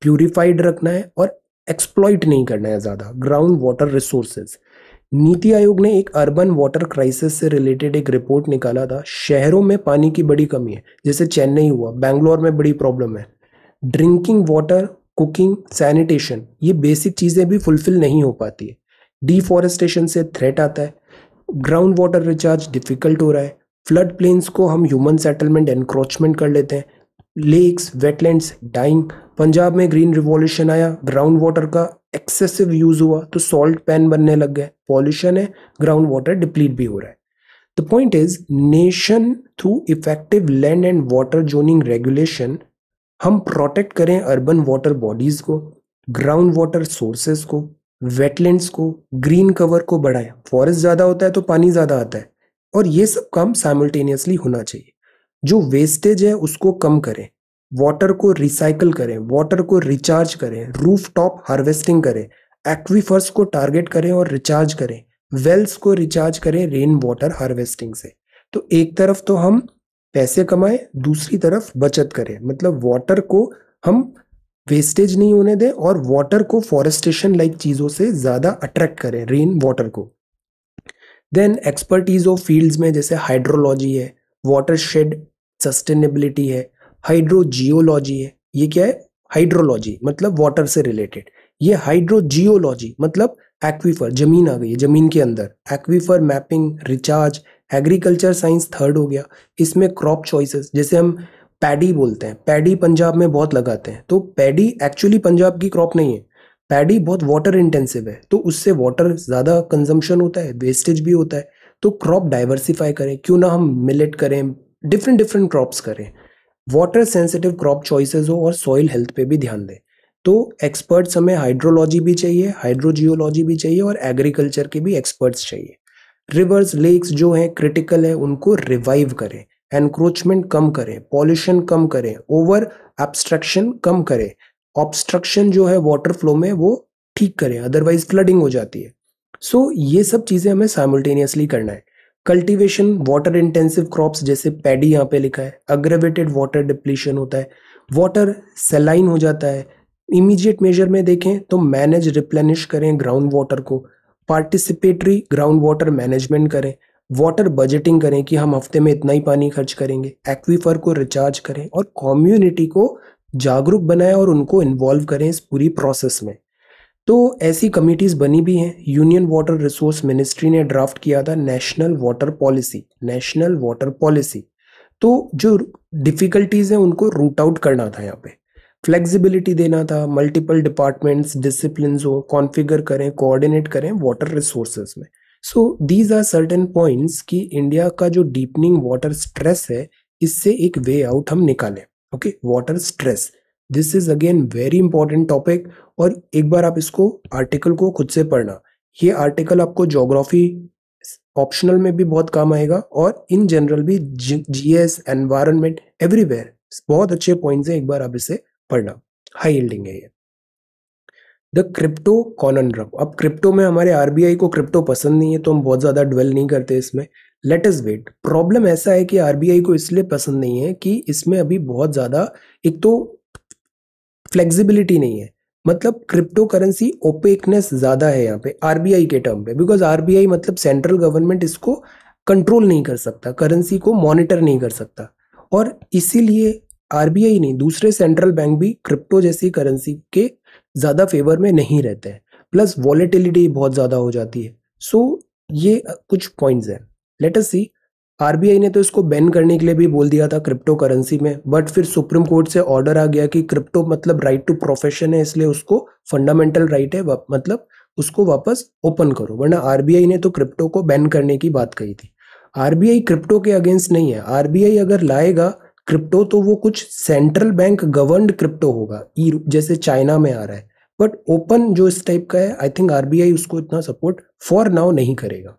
प्यूरिफाइड रखना है और एक्सप्लॉइट नहीं करना है ज़्यादा ग्राउंड वाटर रिसोर्सेज नीति आयोग ने एक अर्बन वाटर क्राइसिस से रिलेटेड एक रिपोर्ट निकाला था शहरों में पानी की बड़ी कमी है जैसे चेन्नई हुआ बैंगलोर में बड़ी प्रॉब्लम है ड्रिंकिंग वाटर कुकिंग सैनिटेशन ये बेसिक चीज़ें भी फुलफिल नहीं हो पाती है डिफॉरेस्टेशन से थ्रेट आता है ग्राउंड वाटर रिचार्ज डिफ़िकल्ट हो रहा है फ्लड प्लेन्स को हम ह्यूमन सेटलमेंट एनक्रोचमेंट कर लेते हैं लेक्स वेटलैंड्स डाइंग पंजाब में ग्रीन रिवॉल्यूशन आया ग्राउंड वाटर का एक्सेसिव यूज़ हुआ तो सॉल्ट पैन बनने लग गए पॉल्यूशन है ग्राउंड वाटर डिप्लीट भी हो रहा है the point is nation through effective land and water zoning regulation हम प्रोटेक्ट करें अर्बन वाटर बॉडीज़ को ग्राउंड वाटर सोर्सेज को वेटलैंड्स को ग्रीन कवर को बढ़ाएं फॉरेस्ट ज़्यादा होता है तो पानी ज़्यादा आता है और ये सब काम साइमल्टेनियसली होना चाहिए जो वेस्टेज है उसको कम करें वाटर को रिसाइकल करें वाटर को रिचार्ज करें रूफ टॉप हार्वेस्टिंग करें एक्वीफर्स को टारगेट करें और रिचार्ज करें वेल्स को रिचार्ज करें रेन वाटर हार्वेस्टिंग से तो एक तरफ तो हम पैसे कमाएं दूसरी तरफ बचत करें मतलब वाटर को हम वेस्टेज नहीं होने दें और वाटर को फॉरेस्टेशन लाइक चीज़ों से ज़्यादा अट्रैक्ट करें रेन वाटर को देन एक्सपर्टीज ऑफ फील्ड्स में जैसे हाइड्रोलॉजी है वाटर शेड सस्टेनेबिलिटी है हाइड्रोजियोलॉजी है ये क्या है हाइड्रोलॉजी मतलब वाटर से रिलेटेड ये हाइड्रोजियोलॉजी मतलब एक्वीफर जमीन आ गई है जमीन के अंदर aquifer mapping recharge agriculture science third हो गया इसमें क्रॉप चॉइसेस जैसे हम पैडी बोलते हैं पैडी पंजाब में बहुत लगाते हैं तो पैडी एक्चुअली पंजाब की क्रॉप नहीं है पैडी बहुत वाटर इंटेंसिव है तो उससे वाटर ज़्यादा कंजम्पशन होता है वेस्टेज भी होता है तो क्रॉप डाइवर्सिफाई करें क्यों ना हम मिलेट करें डिफरेंट डिफरेंट क्रॉप्स करें वाटर सेंसिटिव क्रॉप चॉइसेस हो और सॉइल हेल्थ पे भी ध्यान दें तो एक्सपर्ट्स हमें हाइड्रोलॉजी भी चाहिए हाइड्रोजियोलॉजी भी चाहिए और एग्रीकल्चर के भी एक्सपर्ट्स चाहिए रिवर्स लेक्स जो हैं क्रिटिकल है उनको रिवाइव करें एनक्रोचमेंट कम करें पॉल्यूशन कम करें ओवर एब्स्ट्रक्शन कम करें ऑब्स्ट्रक्शन जो है वाटर फ्लो में वो ठीक करें अदरवाइज फ्लडिंग हो जाती है सो so, ये सब चीज़ें हमें साइमल्टेनियसली करना है कल्टीवेशन वाटर इंटेंसिव क्रॉप्स जैसे पैडी यहाँ पे लिखा है अग्रेवेटेड वाटर डिप्लीशन होता है वाटर सेलाइन हो जाता है इमीडिएट मेजर में देखें तो मैनेज रिप्लेनिश करें ग्राउंड वाटर को पार्टिसिपेटरी ग्राउंड वाटर मैनेजमेंट करें वाटर बजटिंग करें कि हम हफ्ते में इतना ही पानी खर्च करेंगे एक्वीफर को रिचार्ज करें और कम्युनिटी को जागरूक बनाएं और उनको इन्वॉल्व करें इस पूरी प्रोसेस में तो ऐसी कमिटीज़ बनी भी हैं यूनियन वाटर रिसोर्स मिनिस्ट्री ने ड्राफ्ट किया था national water policy national water policy तो जो डिफ़िकल्टीज़ हैं उनको रूट आउट करना था यहाँ पे फ्लेक्सिबिलिटी देना था मल्टीपल डिपार्टमेंट्स डिसिप्लिन हो कॉन्फिगर करें कोऑर्डिनेट करें वाटर रिसोर्सेज में so these are certain points कि इंडिया का जो डीपनिंग वाटर स्ट्रेस है इससे एक वे आउट हम निकालें okay water stress this is again very important topic और एक बार आप इसको आर्टिकल को खुद से पढ़ना ये आर्टिकल आपको जोग्राफी ऑप्शनल में भी बहुत काम आएगा और इन जनरल भी जी एस एनवायरमेंट एवरीवेयर बहुत अच्छे पॉइंट्स हैं एक बार आप इसे पढ़ना हाई यील्डिंग है ये द क्रिप्टो कॉनड्रम अब क्रिप्टो में हमारे आरबीआई को क्रिप्टो पसंद नहीं है तो हम बहुत ज़्यादा ड्वेल नहीं करते इसमें लेट इज़ वेट प्रॉब्लम ऐसा है कि आरबीआई को इसलिए पसंद नहीं है कि इसमें अभी बहुत ज़्यादा एक तो फ्लेक्सिबिलिटी नहीं है मतलब क्रिप्टो करेंसी ओपेकनेस ज़्यादा है यहाँ पे आरबीआई के टर्म पे बिकॉज आरबीआई मतलब सेंट्रल गवर्नमेंट इसको कंट्रोल नहीं कर सकता करेंसी को मॉनिटर नहीं कर सकता और इसीलिए आरबीआई नहीं दूसरे सेंट्रल बैंक भी क्रिप्टो जैसी करेंसी के ज़्यादा फेवर में नहीं रहते हैं प्लस वॉलेटिलिटी बहुत ज़्यादा हो जाती है सो so, ये कुछ पॉइंट्स हैं लेट अस सी आरबीआई ने तो इसको बैन करने के लिए भी बोल दिया था क्रिप्टो करेंसी में बट फिर सुप्रीम कोर्ट से ऑर्डर आ गया कि क्रिप्टो मतलब राइट टू प्रोफेशन है इसलिए उसको फंडामेंटल राइट है मतलब उसको वापस ओपन करो वरना आरबीआई ने तो क्रिप्टो को बैन करने की बात कही थी आरबीआई क्रिप्टो के अगेंस्ट नहीं है आरबीआई अगर लाएगा क्रिप्टो तो वो कुछ सेंट्रल बैंक गवर्नड क्रिप्टो होगा ई जैसे चाइना में आ रहा है बट ओपन जो इस टाइप का है आई थिंक आरबीआई उसको इतना सपोर्ट फॉर नाउ नहीं करेगा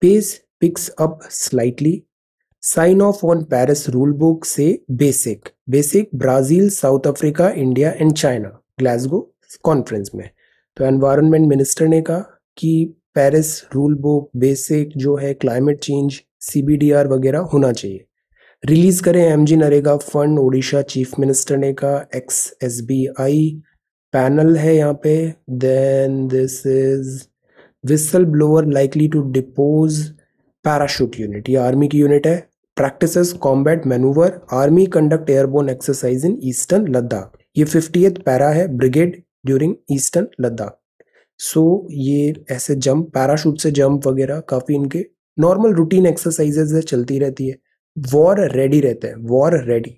pace picks up slightly sign off on Paris rule book से BASIC BASIC Brazil South Africa India and China Glasgow conference में तो एनवायरमेंट मिनिस्टर ने कहा कि पेरिस रूल बुक बेसिक जो है क्लाइमेट चेंज सीबीडीआर वगैरह होना चाहिए रिलीज करें M G NREGA fund Odisha chief minister ने कहा ex S B I panel है यहाँ पे then this is whistle blower likely to depose parachute unit ये आर्मी की यूनिट है practice combat manoeuvre army conduct airborne exercise in eastern Ladakh ये fifty para है brigade during eastern Ladakh so ये ऐसे जंप पैराशूट से जंप वगैरह काफ़ी इनके नॉर्मल रूटीन एक्सरसाइजेज चलती रहती है वॉर रेडी रहते हैं war ready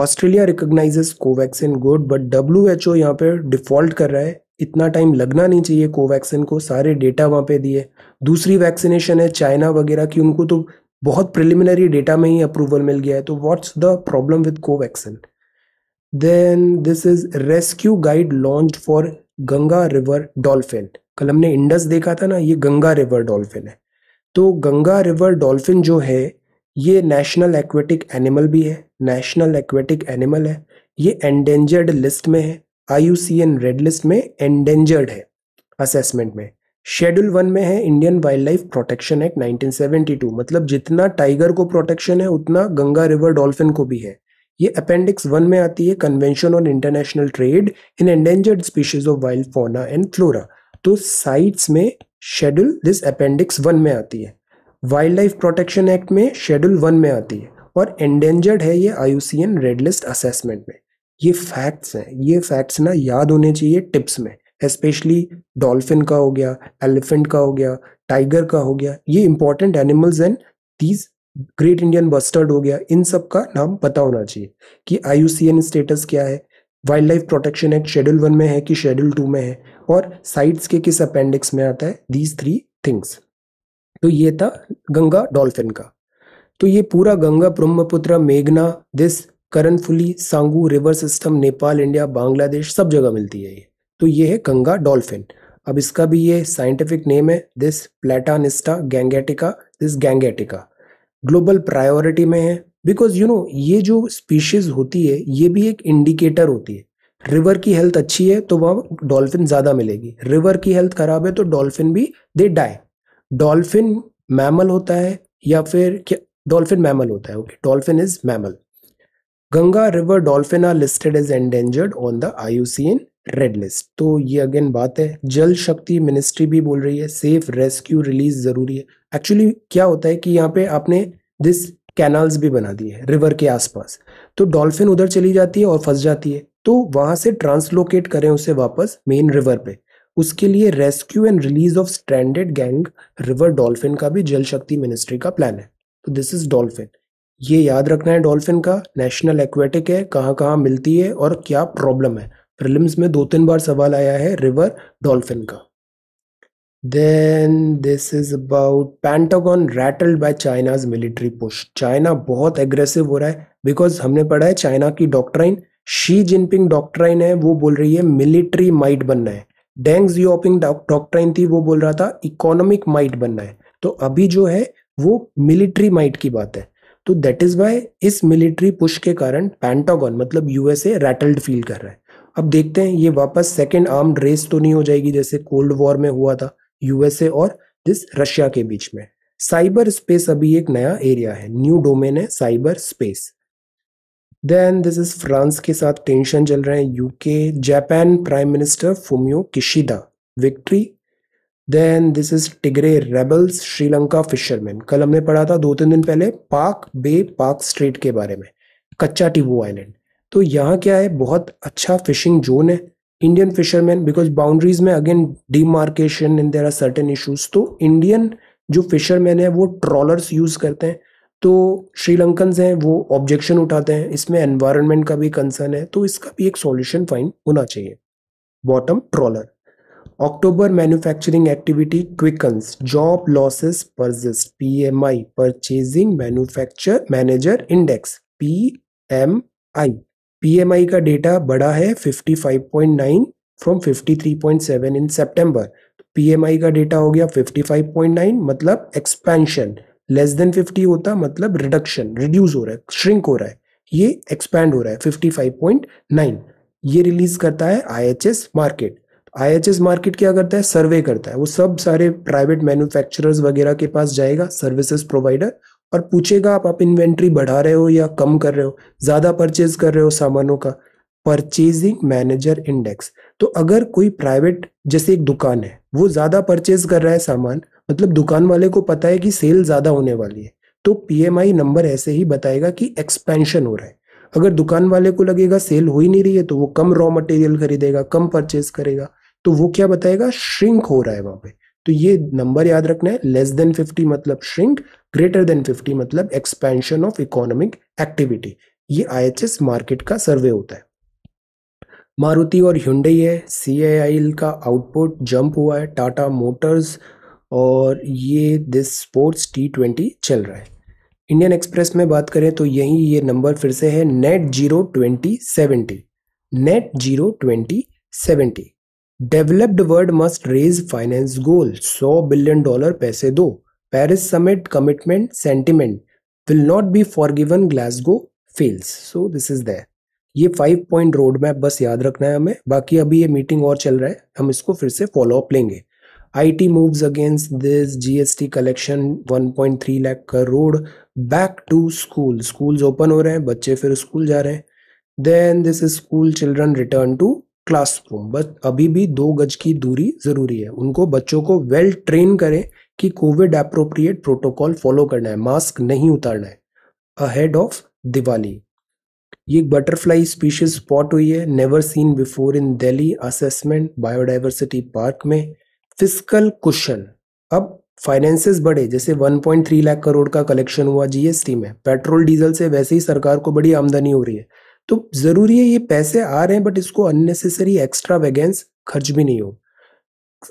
Australia recognises Covaxin good but W H O यहाँ पर डिफॉल्ट कर रहा है इतना टाइम लगना नहीं चाहिए कोवैक्सिन को सारे डेटा वहाँ पे दिए दूसरी वैक्सीनेशन है चाइना वगैरह की उनको तो बहुत प्रिलिमिनरी डेटा में ही अप्रूवल मिल गया है तो what's the problem with Covaxin then this is rescue guide launch for Ganga river dolphin कल हमने इंडस देखा था ना ये गंगा रिवर डॉल्फिन है तो गंगा रिवर डॉल्फिन जो है ये नेशनल एक्वेटिक एनिमल भी है नेशनल एक्वेटिक एनिमल है ये एंडेंजर्ड लिस्ट में है आईयूसीएन रेड लिस्ट में एंडेंजर्ड है असेसमेंट में शेड्यूल वन में है Indian wild life protection act 1972 मतलब जितना टाइगर को प्रोटेक्शन है उतना गंगा रिवर डॉल्फिन को भी है ये अपेंडिक्स वन में आती है convention on international trade in endangered species of wild fauna and flora तो साइट्स में शेड्यूल दिस अपेंडिक्स वन में आती है वाइल्ड लाइफ प्रोटेक्शन एक्ट में शेड्यूल वन में आती है और एंडेंजर्ड है ये आयुसीएन रेड लिस्ट असेसमेंट में ये फैक्ट्स हैं ये फैक्ट्स ना याद होने चाहिए टिप्स में स्पेशली डॉल्फिन का हो गया एलिफेंट का हो गया टाइगर का हो गया ये important animals and these great Indian bustard हो गया इन सब का नाम पता होना चाहिए कि आई स्टेटस क्या है wild life protection act schedule one में है कि शेड्यूल टू में है और साइट्स के किस अपेंडिक्स में आता है दीज थ्री थिंग्स तो ये था गंगा डॉल्फिन का तो ये पूरा गंगा ब्रह्मपुत्र मेघना this Karnaphuli Sangu river system Nepal India Bangladesh सब जगह मिलती है ये तो ये है गंगा डॉल्फिन अब इसका भी ये साइंटिफिक नेम है this Platanista gangetica this gangetica global priority में है बिकॉज यू नो ये जो स्पीशीज होती है ये भी एक इंडिकेटर होती है रिवर की हेल्थ अच्छी है तो वहां डॉल्फिन ज़्यादा मिलेगी रिवर की हेल्थ खराब है तो डॉल्फिन भी दे डाई डॉल्फिन मैमल होता है या फिर क्या डॉल्फिन मैमल होता है okay dolphin is mammal Ganga river dolphin are listed is endangered on the I red list तो ये अगेन बात है जल शक्ति मिनिस्ट्री भी बोल रही है सेफ रेस्क्यू रिलीज जरूरी है एक्चुअली क्या होता है कि यहाँ पे आपने दिस कैनाल्स भी बना दिए है रिवर के आसपास तो डॉल्फिन उधर चली जाती है और फंस जाती है तो वहां से ट्रांसलोकेट करें उसे वापस मेन रिवर पे उसके लिए rescue and release of stranded गैंग रिवर डॉल्फिन का भी जल शक्ति मिनिस्ट्री का प्लान है तो दिस इज डॉल्फिन ये याद रखना है डॉल्फिन का नेशनल एक्वेटिक है कहाँ कहाँ मिलती है और क्या प्रॉब्लम है प्रिलिम्स में दो तीन बार सवाल आया है रिवर डॉल्फिन का then this is about Pentagon rattled by China's military push China बहुत एग्रेसिव हो रहा है बिकॉज हमने पढ़ा है चाइना की डॉक्ट्राइन शी जिनपिंग डॉक्ट्राइन है वो बोल रही है मिलिट्री माइट बनना है डेंग जियोपिंग डॉक्ट्राइन थी वो बोल रहा था इकोनॉमिक माइट बनना है तो अभी जो है वो मिलिट्री माइट की बात है तो दैट इज वाई इस मिलिट्री पुश के कारण पैंटागॉन मतलब यूएसए रैटल्ड फील कर रहा है अब देखते हैं ये वापस सेकेंड आर्म रेस तो नहीं हो जाएगी जैसे कोल्ड वॉर में हुआ था यूएसए और दिस रशिया के बीच में साइबर स्पेस अभी एक नया एरिया है न्यू डोमेन है cyber space then this is France के साथ टेंशन चल रहे हैं UK Japan prime minister Fumio Kishida victory then this is Tigray rebels Sri Lanka fisherman कल हमने पढ़ा था दो तीन दिन पहले पाक बे पाक स्ट्रेट के बारे में कच्चा टिबू आइलैंड तो यहाँ क्या है बहुत अच्छा फिशिंग जोन है इंडियन फिशरमैन बिकॉज बाउंड्रीज में again demarcation in there are certain issues तो इंडियन जो फिशरमैन है वो ट्रॉलर्स यूज करते हैं तो श्रीलंकन हैं वो ऑब्जेक्शन उठाते हैं इसमें एनवायरमेंट का भी कंसर्न है तो इसका भी एक सोल्यूशन फाइंड होना चाहिए bottom trawler October manufacturing activity quickens job losses persist P M I purchasing manufacture manager index P M I P M I का डेटा बड़ा है fifty five point nine from fifty three point seven in September P M I का data हो गया fifty five point nine मतलब expansion less than 50 होता मतलब reduction reduce हो रहा है श्रिंक हो रहा है ये एक्सपैंड हो रहा है 55.9 ये रिलीज करता है आईएचएस मार्केट आईएचएस मार्केट क्या करता है सर्वे करता है वो सब सारे प्राइवेट मैन्युफैक्चरर्स वगैरह के पास जाएगा सर्विसेज प्रोवाइडर और पूछेगा आप आप इन्वेंट्री बढ़ा रहे हो या कम कर रहे हो ज़्यादा परचेज कर रहे हो सामानों का परचेजिंग मैनेजर इंडेक्स तो अगर कोई प्राइवेट जैसे एक दुकान है वो ज़्यादा परचेज कर रहा है सामान मतलब दुकान वाले को पता है कि सेल ज्यादा होने वाली है तो पीएमआई नंबर ऐसे ही बताएगा कि एक्सपेंशन हो रहा है अगर दुकान वाले को लगेगा सेल हो ही नहीं रही है तो वो कम रॉ मटेरियल खरीदेगा कम परचेज करेगा तो वो क्या बताएगा श्रिंक हो रहा है वहां पे तो ये नंबर याद रखना है लेस देन 50 मतलब श्रिंक ग्रेटर देन 50 मतलब एक्सपेंशन ऑफ इकोनॉमिक एक्टिविटी ये आईएचएस मार्केट का सर्वे होता है मारुति और ह्यूडई है सी का आउटपुट जंप हुआ है टाटा मोटर्स और ये दिस स्पोर्ट्स टी ट्वेंटी चल रहा है इंडियन एक्सप्रेस में बात करें तो यही ये नंबर फिर से है net zero twenty seventy net zero twenty seventy developed world must raise finance goal सौ बिलियन डॉलर पैसे दो Paris summit commitment sentiment will not be forgiven Glasgow fails so this is there ये five point road map बस याद रखना है हमें बाकी अभी ये मीटिंग और चल रहा है हम इसको फिर से फॉलो अप लेंगे IT moves against this GST collection 1.3 lakh crore back to school. Schools open हो रहे हैं बच्चे फिर स्कूल जा रहे हैं Then this is school children return to classroom. But अभी भी दो गज की दूरी जरूरी है उनको बच्चों को well train करें कि COVID appropriate protocol follow करना है mask नहीं उतारना है Ahead of Diwali. ये बटरफ्लाई स्पीशीज स्पॉट हुई है never seen before in Delhi assessment biodiversity park में फिजिकल क्वेश्चन अब फाइनेंसेस बढ़े जैसे 1.3 लाख करोड़ का कलेक्शन हुआ जीएसटी में पेट्रोल डीजल से वैसे ही सरकार को बड़ी आमदनी हो रही है तो ज़रूरी है ये पैसे आ रहे हैं बट इसको अननेसेसरी एक्स्ट्रा वेगेंस खर्च भी नहीं हो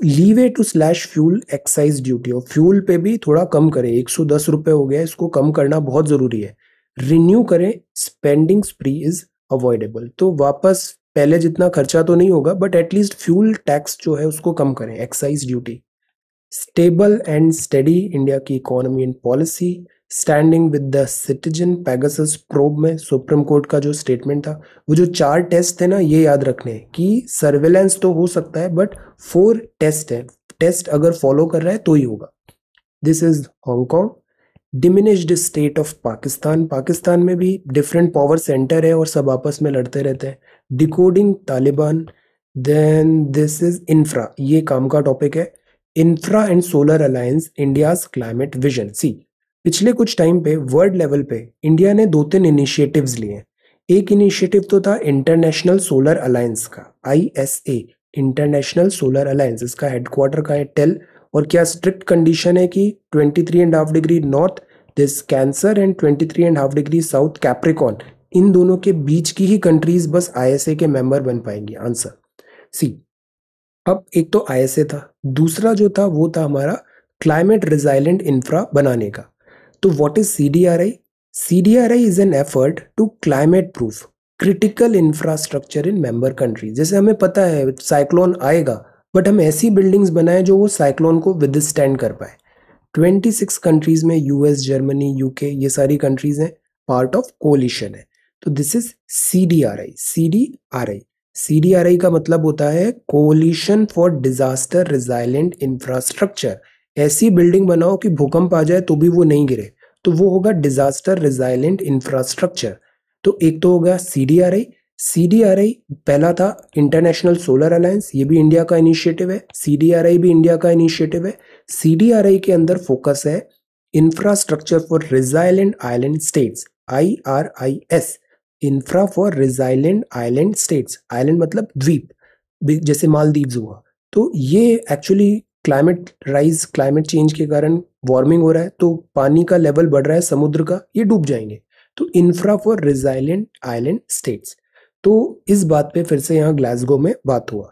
leeway to slash fuel excise duty और फ्यूल पे भी थोड़ा कम करें एक रुपए हो गया इसको कम करना बहुत ज़रूरी है रिन्यू करें स्पेंडिंग स्प्री इज अवॉइडेबल तो वापस पहले जितना खर्चा तो नहीं होगा बट एटलीस्ट फ्यूल टैक्स जो है उसको कम करें excise duty stable and study India की economy and policy standing with the citizen Pegasus probe में सुप्रीम कोर्ट का जो स्टेटमेंट था वो जो चार टेस्ट थे ना ये याद रखने कि सर्वेलेंस तो हो सकता है बट फोर टेस्ट है टेस्ट अगर फॉलो कर रहा है तो ही होगा this is Hong Kong diminished state of Pakistan Pakistan में भी डिफरेंट पावर सेंटर है और सब आपस में लड़ते रहते हैं decoding Taliban then this is infra ये काम का टॉपिक है infra and solar alliance India's climate vision सी पिछले कुछ टाइम पे वर्ल्ड लेवल पे इंडिया ने दो तीन इनिशिएटिव्स लिए एक इनिशिएटिव तो था इंटरनेशनल सोलर अलायंस का I S A international solar alliance इसका हेडक्वार्टर का है टेल और क्या स्ट्रिक्ट कंडीशन है कि twenty three and half degree north this cancer and twenty three and half degree south Capricorn इन दोनों के बीच की ही कंट्रीज बस आईएसए के मेंबर बन पाएंगी आंसर सी अब एक तो आईएसए था दूसरा जो था वो था हमारा क्लाइमेट रिजाइलेंट इंफ्रा बनाने का तो what is C D R I C D R I is an effort to climate proof critical infrastructure in member country जैसे हमें पता है साइक्लोन आएगा बट हम ऐसी बिल्डिंग्स बनाए जो वो साइक्लोन को विद स्टैंड कर पाए 26 कंट्रीज में यूएस जर्मनी यूके ये सारी कंट्रीज हैं पार्ट ऑफ कोलिशन है तो this is C D R I C D R I C D R I का मतलब होता है coalition for disaster resilient infrastructure ऐसी बिल्डिंग बनाओ कि भूकंप आ जाए तो भी वो नहीं गिरे तो वो होगा डिजास्टर रिजाइलेंट इंफ्रास्ट्रक्चर तो एक तो होगा C D R I C D R I पहला था इंटरनेशनल सोलर अलायंस ये भी इंडिया का इनिशिएटिव है सी डी आर आई भी इंडिया का इनिशिएटिव है सी डी आर आई के अंदर फोकस है infrastructure for resilient island states I R I S infra for resilient island states island मतलब द्वीप जैसे मालदीव हुआ तो ये actually climate rise climate change के कारण वार्मिंग हो रहा है तो पानी का लेवल बढ़ रहा है समुद्र का ये डूब जाएंगे तो infra for resilient island states तो इस बात पे फिर से यहाँ ग्लासगो में बात हुआ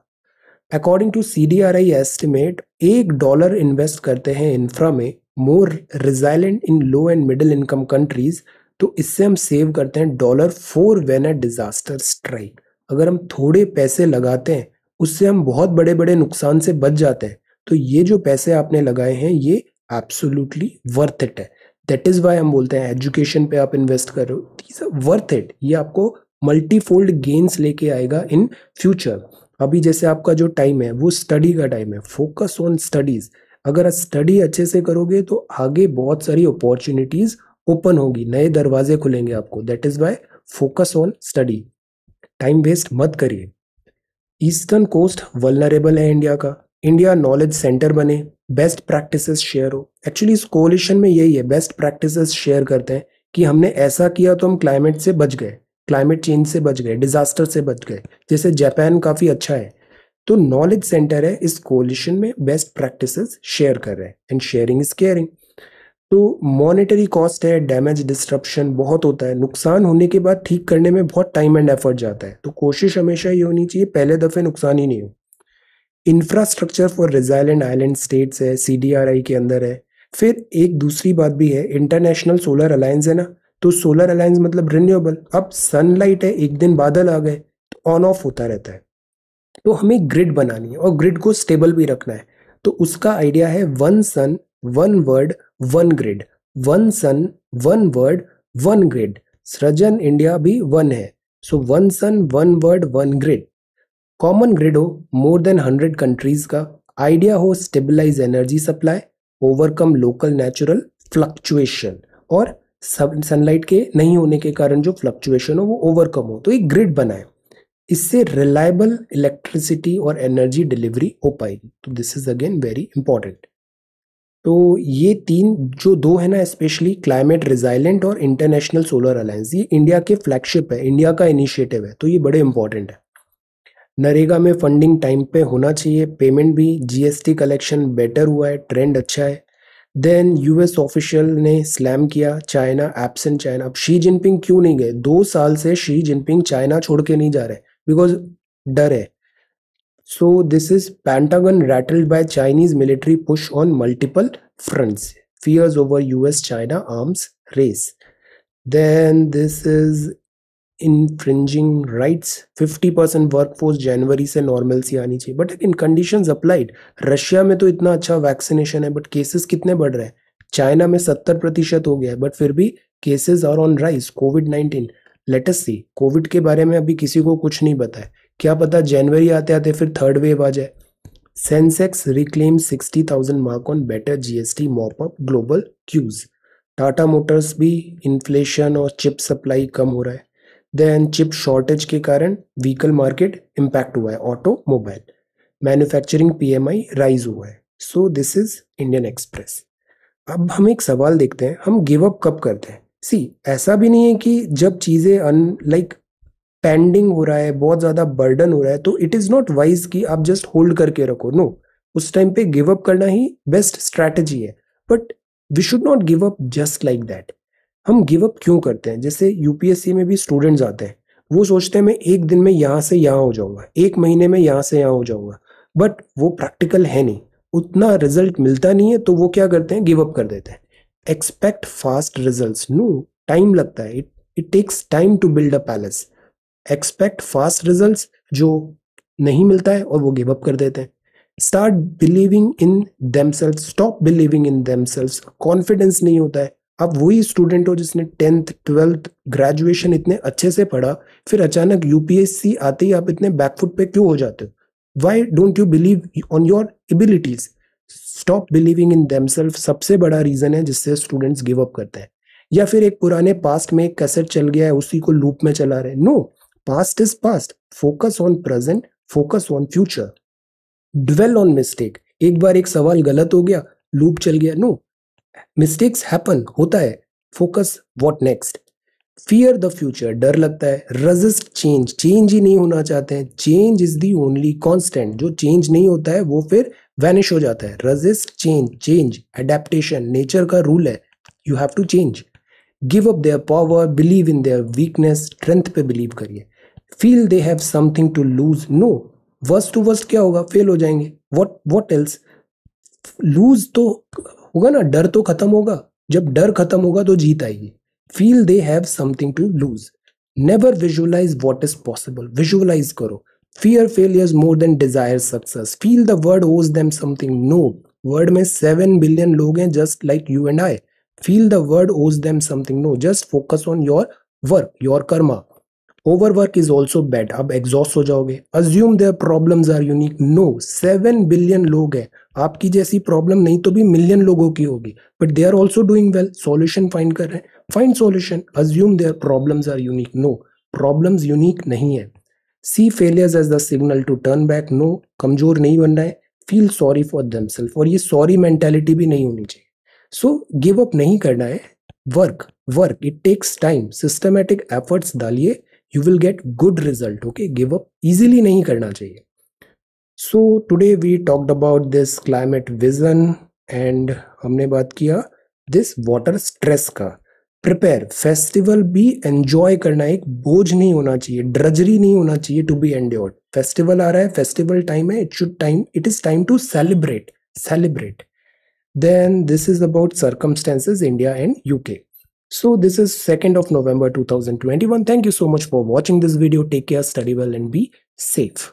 according to C D R I estimate एक डॉलर इन्वेस्ट करते हैं इंफ्रा में more resilient in low and middle income countries तो इससे हम सेव करते हैं dollar four when a disaster strike अगर हम थोड़े पैसे लगाते हैं उससे हम बहुत बड़े बड़े नुकसान से बच जाते हैं तो ये जो पैसे आपने लगाए हैं ये एब्सोल्युटली वर्थ इट है दैट इज वाई हम बोलते हैं एजुकेशन पे आप इन्वेस्ट कर रहे हो वर्थ इट ये आपको मल्टीफोल्ड गेन्स लेके आएगा इन फ्यूचर अभी जैसे आपका जो टाइम है वो स्टडी का टाइम है फोकस ऑन स्टडीज अगर स्टडी अच्छे से करोगे तो आगे बहुत सारी अपॉर्चुनिटीज ओपन होगी नए दरवाजे खुलेंगे आपको that is by focus on study time waste मत करिए ईस्टर्न कोस्ट वलनरेबल है इंडिया का इंडिया नॉलेज सेंटर बने बेस्ट प्रैक्टिसेस शेयर हो एक्चुअली इस कोलिशन में यही है बेस्ट प्रैक्टिसेस शेयर करते हैं कि हमने ऐसा किया तो हम क्लाइमेट से बच गए क्लाइमेट चेंज से बच गए डिजास्टर से बच गए जैसे जापान काफ़ी अच्छा है तो नॉलेज सेंटर है इस कोलिशन में बेस्ट प्रैक्टिसेस शेयर कर रहे हैं एंड शेयरिंग इज केयरिंग तो मॉनेटरी कॉस्ट है डैमेज डिस्ट्रप्शन बहुत होता है नुकसान होने के बाद ठीक करने में बहुत टाइम एंड एफर्ट जाता है तो कोशिश हमेशा ये होनी चाहिए पहले दफ़े नुकसान ही नहीं हो infrastructure for resilient island states है सी के अंदर है फिर एक दूसरी बात भी है इंटरनेशनल सोलर अलायंस है ना तो सोलर अलायंस मतलब रिन्यूएबल अब सनलाइट है एक दिन बादल आ गए तो ऑन ऑफ होता रहता है तो हमें ग्रिड बनानी है और ग्रिड को स्टेबल भी रखना है तो उसका आइडिया है one sun one world one grid one sun one world one grid सृजन इंडिया भी वन है so one sun one world one grid common grid हो मोर देन हंड्रेड कंट्रीज का आइडिया हो stabilise energy supply overcome local natural fluctuation और sunlight के नहीं होने के कारण जो फ्लक्चुएशन हो वो ओवरकम हो तो एक ग्रिड बनाए इससे रिलायबल इलेक्ट्रिसिटी और एनर्जी डिलीवरी हो पाएगी तो this is again very important तो ये तीन जो दो है ना स्पेशली क्लाइमेट रिजाइलेंट और इंटरनेशनल सोलर अलायंस ये इंडिया के फ्लैगशिप है इंडिया का इनिशिएटिव है तो ये बड़े इंपॉर्टेंट है नरेगा में फंडिंग टाइम पे होना चाहिए पेमेंट भी जीएसटी कलेक्शन बेटर हुआ है ट्रेंड अच्छा है देन यूएस ऑफिशियल ने स्लैम किया चाइना एबसेंट चाइना अब शी जिनपिंग क्यों नहीं गए दो साल से शी जिनपिंग चाइना छोड़ के नहीं जा रहे बिकॉज डर है So this is Pentagon rattled by Chinese military push on multiple fronts. Fears over US-China arms race. Then this is infringing rights 50% workforce जनवरी से नॉर्मल सी आनी चाहिए but in condition applied Russia में तो इतना अच्छा वैक्सीनेशन है बट केसेस कितने बढ़ रहे हैं चाइना में 70 प्रतिशत हो गया है बट फिर भी cases are on rise COVID 19 latest सी कोविड के बारे में अभी किसी को कुछ नहीं बताया क्या पता जनवरी आते आते फिर थर्ड वेव आ जाए Sensex reclaim sixty thousand mark on better GST mop up global cues Tata Motors भी इन्फ्लेशन और चिप सप्लाई कम हो रहा है देन चिप शॉर्टेज के कारण व्हीकल मार्केट इम्पैक्ट हुआ है ऑटोमोबाइल मैन्युफैक्चरिंग पीएमआई राइज हुआ है so this is Indian Express अब हम एक सवाल देखते हैं हम गिव अप कब करते हैं सी ऐसा भी नहीं है कि जब चीज़ें अन लाइक पेंडिंग हो रहा है बहुत ज़्यादा बर्डन हो रहा है तो इट इज़ नॉट वाइज कि आप जस्ट होल्ड करके रखो नो उस टाइम पे गिव अप करना ही बेस्ट स्ट्रैटेजी है but we should not give up just like that हम गिव अप क्यों करते हैं जैसे यूपीएससी में भी स्टूडेंट्स आते हैं वो सोचते हैं मैं एक दिन में यहाँ से यहाँ हो जाऊंगा एक महीने में यहाँ से यहाँ हो जाऊंगा बट वो प्रैक्टिकल है नहीं उतना रिजल्ट मिलता नहीं है तो वो क्या करते हैं गिव अप कर देते हैं expect fast result no time लगता है it it takes time to build a palace expect fast result जो नहीं मिलता है और वो गिव अप कर देते हैं start believing in them self stop believing in them self confidence नहीं होता है अब वही स्टूडेंट हो जिसने टेंथ ट्वेल्थ ग्रेजुएशन इतने अच्छे से पढ़ा फिर अचानक यूपीएससी आते ही आप इतने बैकफुट पे क्यों हो जाते हो why don't you believe on your abilities stop believing in self सबसे बड़ा रीज़न है जिससे स्टूडेंट्स गिव अप करते हैं या फिर एक पुराने पास्ट में एक कैसेट चल गया है उसी को लूप में चला रहे no no, Past is past. Focus on present. Focus on future. Dwell on mistake. एक बार एक सवाल गलत हो गया लूप चल गया नो मिस्टेक्स हैपन होता है focus what next fear the future डर लगता है रजिस्ट चेंज चेंज ही नहीं होना चाहते हैं change is the only constant जो चेंज नहीं होता है वो फिर वैनिश हो जाता है resist change change adaptation nature का रूल है you have to change give up their power believe in their weakness strength पे बिलीव करिए feel they have something to lose no worst to worst क्या होगा fail हो जाएंगे what what else loose तो होगा ना डर तो खत्म होगा जब डर खत्म होगा तो जीत आएगी feel they have something to lose never visualise what is possible visualise करो fear failure more than desire success feel the world owes them something no world में सेवन बिलियन लोग हैं just like you and I feel the world owes them something no just focus on your work your karma overwork is also bad आप exhaust हो जाओगे assume their problem are unique no seven billion लोग हैं आपकी जैसी problem नहीं तो भी मिलियन लोगों की होगी but they are also doing well solution find कर रहे हैं find solution assume their problem are unique no problem unique नहीं है see failures as the signal to turn back no कमजोर नहीं बन रहा है feel sorry for themself और ये सॉरी मेंटेलिटी भी नहीं होनी चाहिए सो गिव अप नहीं करना है work work it takes time systematic efforts डालिए you will get good result okay give up easily नहीं करना चाहिए so today we talked about this climate vision and हमने बात किया दिस वाटर स्ट्रेस का प्रिपेयर फेस्टिवल भी एंजॉय करना एक बोझ नहीं होना चाहिए ड्रजरी नहीं होना चाहिए टू बी एंड फेस्टिवल आ रहा है फेस्टिवल टाइम है it should time it is time to celebrate celebrate then this is about circumstances India and UK So this is 2nd of November 2021. Thank you so much for watching this video. Take care, study well and be safe.